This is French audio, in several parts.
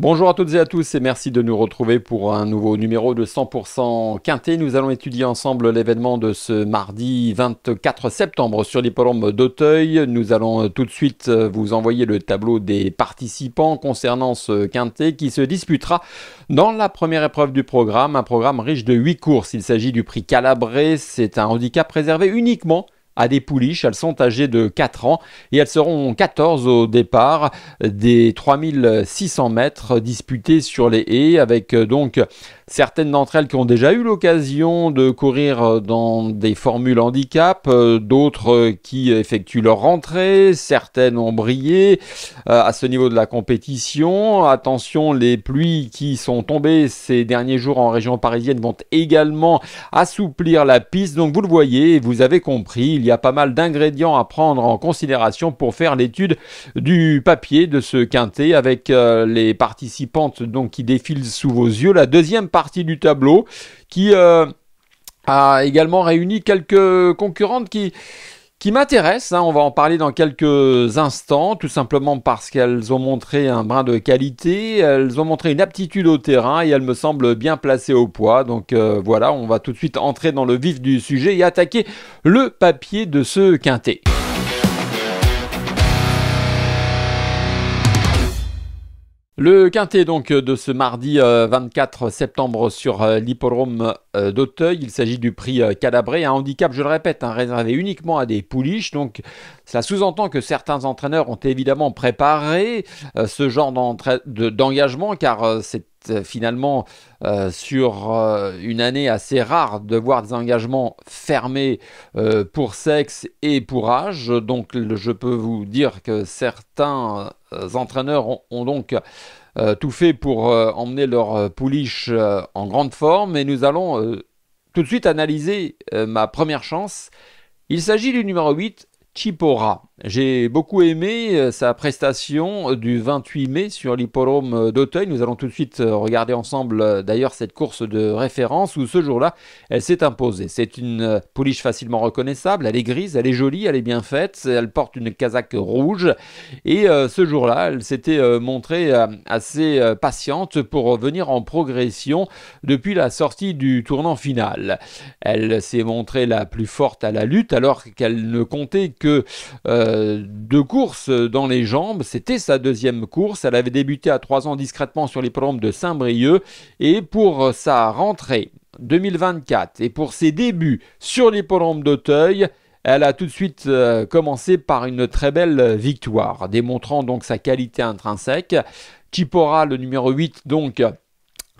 Bonjour à toutes et à tous et merci de nous retrouver pour un nouveau numéro de 100% Quintet. Nous allons étudier ensemble l'événement de ce mardi 24 septembre sur l'hippodrome d'Auteuil. Nous allons euh, tout de suite euh, vous envoyer le tableau des participants concernant ce Quintet qui se disputera dans la première épreuve du programme, un programme riche de 8 courses. Il s'agit du prix Calabré, c'est un handicap réservé uniquement à des pouliches. Elles sont âgées de 4 ans et elles seront 14 au départ des 3600 mètres disputés sur les haies avec euh, donc certaines d'entre elles qui ont déjà eu l'occasion de courir euh, dans des formules handicap, euh, d'autres qui effectuent leur rentrée, certaines ont brillé à ce niveau de la compétition. Attention, les pluies qui sont tombées ces derniers jours en région parisienne vont également assouplir la piste. Donc vous le voyez, vous avez compris, il y il y a pas mal d'ingrédients à prendre en considération pour faire l'étude du papier de ce quintet avec euh, les participantes donc qui défilent sous vos yeux. La deuxième partie du tableau qui euh, a également réuni quelques concurrentes qui qui m'intéresse, hein, on va en parler dans quelques instants, tout simplement parce qu'elles ont montré un brin de qualité, elles ont montré une aptitude au terrain et elles me semblent bien placées au poids. Donc euh, voilà, on va tout de suite entrer dans le vif du sujet et attaquer le papier de ce quintet. Le quintet donc de ce mardi 24 euh, septembre sur euh, l'hippodrome euh, d'Auteuil. Il s'agit du prix Cadabré, un handicap, je le répète, hein, réservé uniquement à des pouliches. Donc cela sous-entend que certains entraîneurs ont évidemment préparé ce genre d'engagement car c'est finalement sur une année assez rare de voir des engagements fermés pour sexe et pour âge. Donc je peux vous dire que certains entraîneurs ont donc euh, tout fait pour euh, emmener leur euh, pouliche en grande forme. Et nous allons tout de suite analyser ma première chance. Il s'agit du numéro 8, Chipora. J'ai beaucoup aimé euh, sa prestation euh, du 28 mai sur l'hippodrome euh, d'Auteuil. Nous allons tout de suite regarder ensemble d'ailleurs cette course de référence où ce jour-là, elle s'est imposée. C'est une pouliche facilement reconnaissable, elle est grise, elle est jolie, elle est bien faite, elle porte une casaque rouge et ce jour-là, elle s'était montrée assez patiente pour venir en progression depuis la sortie du tournant final. Elle s'est montrée la plus forte à la lutte alors qu'elle ne comptait que euh, de course dans les jambes. C'était sa deuxième course. Elle avait débuté à trois ans discrètement sur les l'hippodrome de Saint-Brieuc. Et pour sa rentrée 2024 et pour ses débuts sur les de d'Auteuil, elle a tout de suite euh, commencé par une très belle victoire, démontrant donc sa qualité intrinsèque. Chipora, le numéro 8, donc,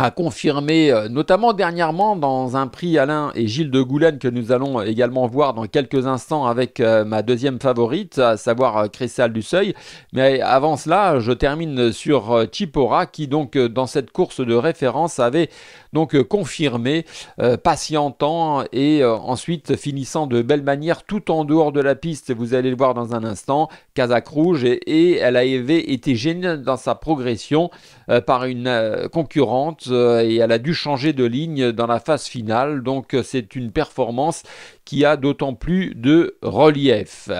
a confirmé, euh, notamment dernièrement dans un prix Alain et Gilles de Goulaine que nous allons également voir dans quelques instants avec euh, ma deuxième favorite, à savoir euh, Cressal du Seuil. Mais avant cela, je termine sur Chipora qui donc dans cette course de référence avait donc confirmé, patientant et ensuite finissant de belle manière tout en dehors de la piste. Vous allez le voir dans un instant, Kazak Rouge et, elle avait été gênée dans sa progression par une concurrente euh, et elle a dû changer de ligne dans la phase finale. Donc euh, c'est une performance qui a d'autant plus de relief.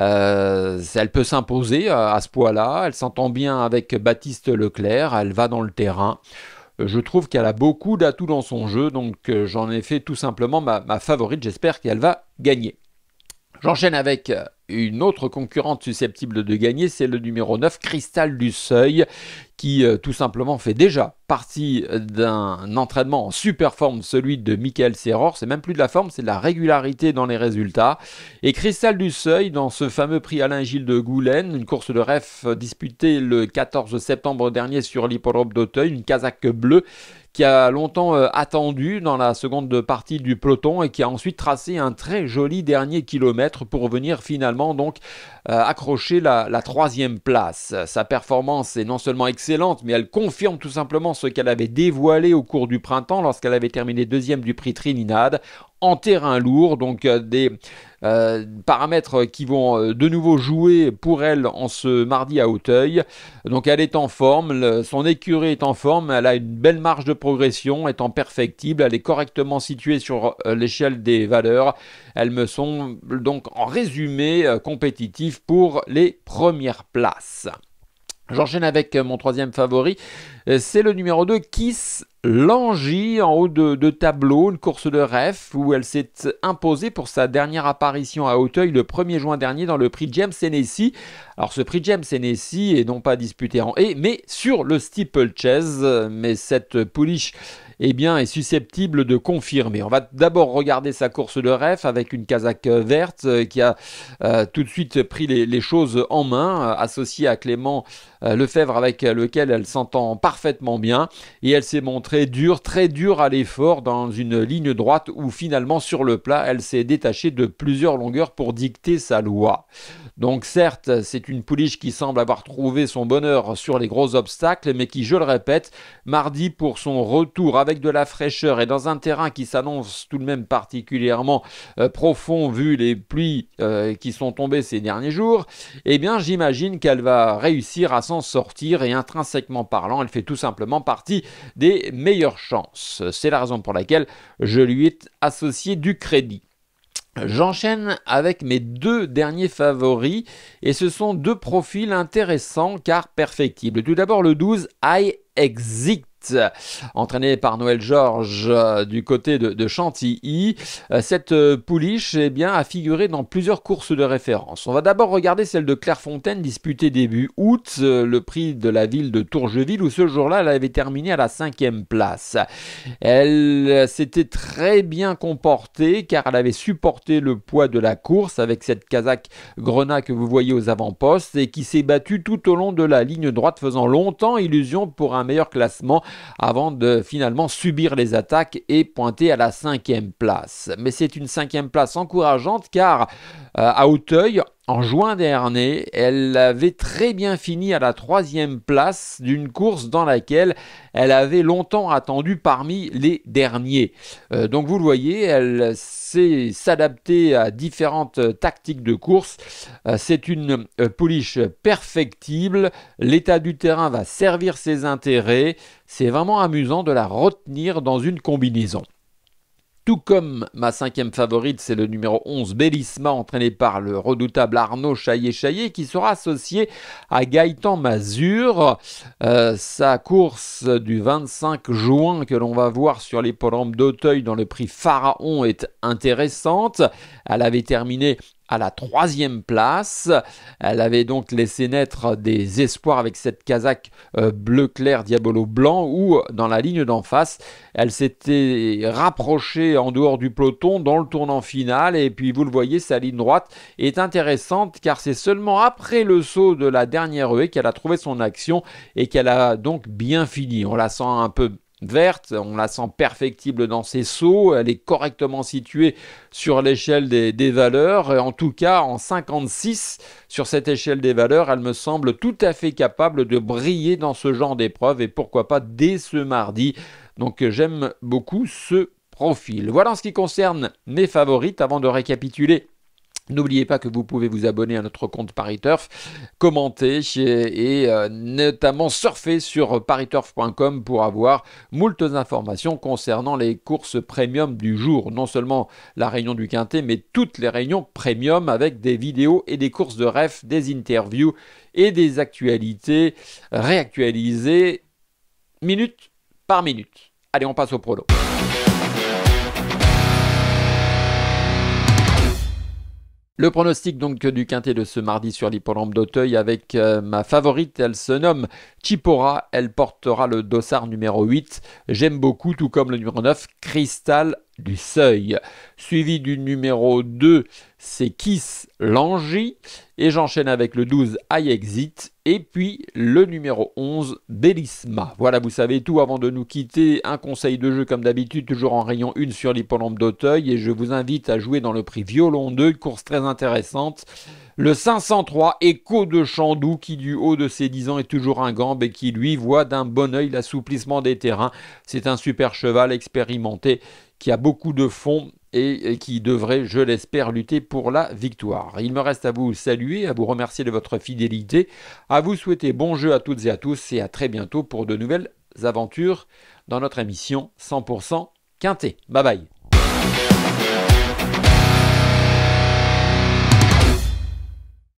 Euh, elle peut s'imposer à ce poids-là. Elle s'entend bien avec Baptiste Leclerc. Elle va dans le terrain je trouve qu'elle a beaucoup d'atouts dans son jeu, donc j'en ai fait tout simplement ma favorite, j'espère qu'elle va gagner. J'enchaîne avec une autre concurrente susceptible de gagner, c'est le numéro 9, Cristal du Seuil, qui euh, tout simplement fait déjà partie euh, d'un entraînement en super forme, celui de Michael Serror. C'est même plus de la forme, c'est de la régularité dans les résultats. Et Cristal du Seuil, dans ce fameux prix Alain Gilles de Goulen, une course de ref euh, disputée le 14 septembre dernier sur l'hippodrome d'Auteuil, une casaque bleue qui a longtemps attendu dans la seconde partie du peloton et qui a ensuite tracé un très joli dernier kilomètre pour venir finalement donc euh, accroché la, la, troisième place. Sa performance est non seulement excellente, mais elle confirme tout simplement ce qu'elle avait dévoilé au cours du printemps lorsqu'elle avait terminé deuxième du prix Trinidad en terrain lourd, donc euh, des euh, paramètres qui vont euh, de nouveau jouer pour elle en ce mardi à Hauteuil. Donc elle est en forme, son écurie est en forme, elle a une belle marge de progression, est en perfectible, elle est correctement située sur l'échelle des valeurs. Elles me sont donc en résumé compétitives pour les premières places. J'enchaîne avec mon troisième favori. Euh, c'est le numéro 2, Kiss Langy, en haut de, tableau, une course de ref où elle s'est imposée pour sa dernière apparition à Hauteuil le 1er juin dernier dans le prix James Hennessy. Alors ce prix James Hennessy est non pas disputé en haie, mais sur le Steeple Chase. Mais cette pouliche eh bien, est susceptible de confirmer. On va d'abord regarder sa course de ref avec une casaque verte euh, qui a euh, tout de suite pris les, les choses en main, associée à Clément Lefebvre avec lequel elle s'entend parfaitement parfaitement bien et elle s'est montrée dure, très dure à l'effort dans une ligne droite où finalement sur le plat elle s'est détachée de plusieurs longueurs pour dicter sa loi. Donc certes, c'est une pouliche qui semble avoir trouvé son bonheur sur les gros obstacles, mais qui, je le répète, mardi pour son retour avec de la fraîcheur et dans un terrain qui s'annonce tout de même particulièrement euh, profond vu les pluies euh, qui sont tombées ces derniers jours, eh bien j'imagine qu'elle va réussir à s'en sortir et intrinsèquement parlant, elle fait tout simplement partie des meilleures chances. C'est la raison pour laquelle je lui ai associé du crédit. J'enchaîne avec mes deux derniers favoris et ce sont deux profils intéressants car perfectibles. Tout d'abord le 12 I Exit euh, entraînée par Noël Georges euh, du côté de, Chantilly. Euh, cette pouliche eh a figuré dans plusieurs courses de référence. On va d'abord regarder celle de Clairefontaine disputée début août, le prix de la ville de Tourgeville où ce jour-là elle avait terminé à la cinquième place. Elle s'était très bien comportée car elle avait supporté le poids de la course avec cette casaque grenat que vous voyez aux avant-postes et qui s'est battue tout au long de la ligne droite faisant longtemps illusion pour un meilleur classement avant de finalement subir les attaques et pointer à la cinquième place. Mais c'est une cinquième place encourageante car euh, à Auteuil en juin dernier. Elle avait très bien fini à la troisième place d'une course dans laquelle elle avait longtemps attendu parmi les derniers. Euh, donc vous le voyez, elle sait s'adapter à différentes tactiques de course. Euh, c'est une polish perfectible. L'état du terrain va servir ses intérêts. C'est vraiment amusant de la retenir dans une combinaison. Tout comme ma cinquième favorite, c'est le numéro 11, Bellisma, entraîné par le redoutable Arnaud Chaillet-Chaillet, qui sera associé à Gaëtan Mazur. Euh, sa course du 25 juin que l'on va voir sur les programmes d'Auteuil dans le prix Pharaon est intéressante. Elle avait terminé à la troisième place. Elle avait donc laissé naître des espoirs avec cette casaque euh, bleu clair diabolo blanc Ou dans la ligne d'en face, elle s'était rapprochée en dehors du peloton dans le tournant final et puis vous le voyez, sa ligne droite est intéressante car c'est seulement après le saut de la dernière rue e qu'elle a trouvé son action et qu'elle a donc bien fini. On la sent un peu verte, on la sent perfectible dans ses sauts, elle est correctement située sur l'échelle des, des, valeurs, en tout cas en 56 sur cette échelle des valeurs, elle me semble tout à fait capable de briller dans ce genre d'épreuve et pourquoi pas dès ce mardi. Donc j'aime beaucoup ce profil. Voilà en ce qui concerne mes favorites avant de récapituler N'oubliez pas que vous pouvez vous abonner à notre compte Pariturf, commenter et, euh, notamment surfer sur pariturf.com pour avoir moultes informations concernant les courses premium du jour. Non seulement la réunion du Quintet, mais toutes les réunions premium avec des vidéos et des courses de ref, des interviews et des actualités réactualisées minute par minute. Allez, on passe au prolo. Le pronostic donc du quintet de ce mardi sur l'hippodrome d'Auteuil avec euh, ma favorite, elle se nomme Chipora, elle portera le dossard numéro 8, j'aime beaucoup, tout comme le numéro 9, Crystal du Seuil. Suivi du numéro 2, c'est Kiss Langy. Et j'enchaîne avec le 12, I Exit. Et puis le numéro 11, Delisma. Voilà, vous savez tout avant de nous quitter. Un conseil de jeu comme d'habitude, toujours en rayon 1 sur l'hippolombe d'Auteuil. Et je vous invite à jouer dans le prix Violon 2, course très intéressante. Le 503 Echo de Chandou qui du haut de ses 10 ans est toujours un gambe et qui lui voit d'un bon oeil l'assouplissement des terrains. C'est un super cheval expérimenté qui a beaucoup de fonds et qui devrait, je l'espère, lutter pour la victoire. Il me reste à vous saluer, à vous remercier de votre fidélité, à vous souhaiter bon jeu à toutes et à tous et à très bientôt pour de nouvelles aventures dans notre émission 100% Quintet. Bye bye